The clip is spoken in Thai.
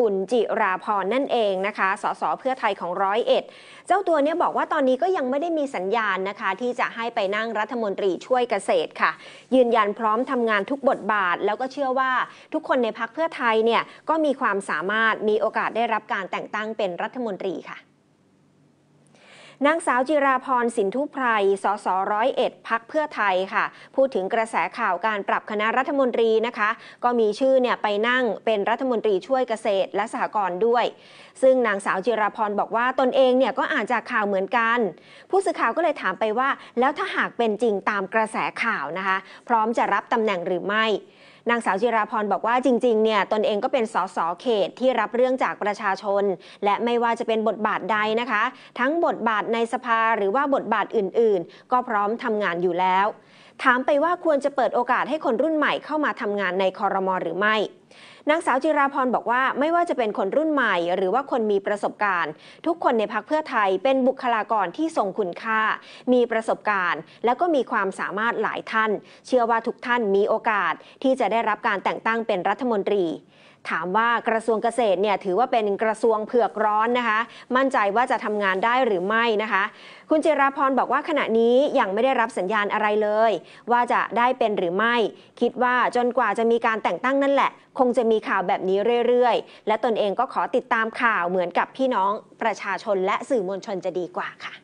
คุณจิราพรนั่นเองนะคะ สสเพื่อไทยของร้อยเอ็ด เจ้าตัวเนี่ยบอกว่าตอนนี้ก็ยังไม่ได้มีสัญญาณนะคะ ที่จะให้ไปนั่งรัฐมนตรีช่วยเกษตรค่ะ ยืนยันพร้อมทำงานทุกบทบาท แล้วก็เชื่อว่าทุกคนในพักเพื่อไทยเนี่ย ก็มีความสามารถมีโอกาสได้รับการแต่งตั้งเป็นรัฐมนตรีค่ะนางสาวจิราพรสินทุพไพรสสร้อยเอ็ดพักเพื่อไทยค่ะ พูดถึงกระแสข่าวการปรับคณะรัฐมนตรีนะคะ ก็มีชื่อเนี่ยไปนั่งเป็นรัฐมนตรีช่วยเกษตรและสหกรณ์ด้วย ซึ่งนางสาวจิราพรบอกว่าตนเองเนี่ยก็อ่านจากข่าวเหมือนกัน ผู้สื่อข่าวก็เลยถามไปว่า แล้วถ้าหากเป็นจริงตามกระแสข่าวนะคะ พร้อมจะรับตำแหน่งหรือไม่นางสาวจิราพรบอกว่าจริง ๆ เนี่ย ตนเองก็เป็นสสเขตที่รับเรื่องจากประชาชน และไม่ว่าจะเป็นบทบาทใดนะคะ ทั้งบทบาทในสภาหรือว่าบทบาทอื่น ๆ ก็พร้อมทำงานอยู่แล้วถามไปว่าควรจะเปิดโอกาสให้คนรุ่นใหม่เข้ามาทำงานในคอรมอหรือไม่ นางสาวจิราพรบอกว่าไม่ว่าจะเป็นคนรุ่นใหม่ หรือว่าคนมีประสบการณ์ ทุกคนในพักเพื่อไทยเป็นบุคลากรที่ทรงคุณค่า มีประสบการณ์ และก็มีความสามารถหลายท่าน เชื่อว่าทุกท่านมีโอกาสที่จะได้รับการแต่งตั้งเป็นรัฐมนตรีถามว่ากระทรวงเกษตรเนี่ยถือว่าเป็นกระทรวงเผือกร้อนนะคะ มั่นใจว่าจะทำงานได้หรือไม่นะคะ คุณเจราพรบอกว่าขณะนี้ยังไม่ได้รับสัญญาณอะไรเลย ว่าจะได้เป็นหรือไม่ คิดว่าจนกว่าจะมีการแต่งตั้งนั่นแหละ คงจะมีข่าวแบบนี้เรื่อย ๆ และตนเองก็ขอติดตามข่าวเหมือนกับพี่น้อง ประชาชนและสื่อมวลชนจะดีกว่าค่ะ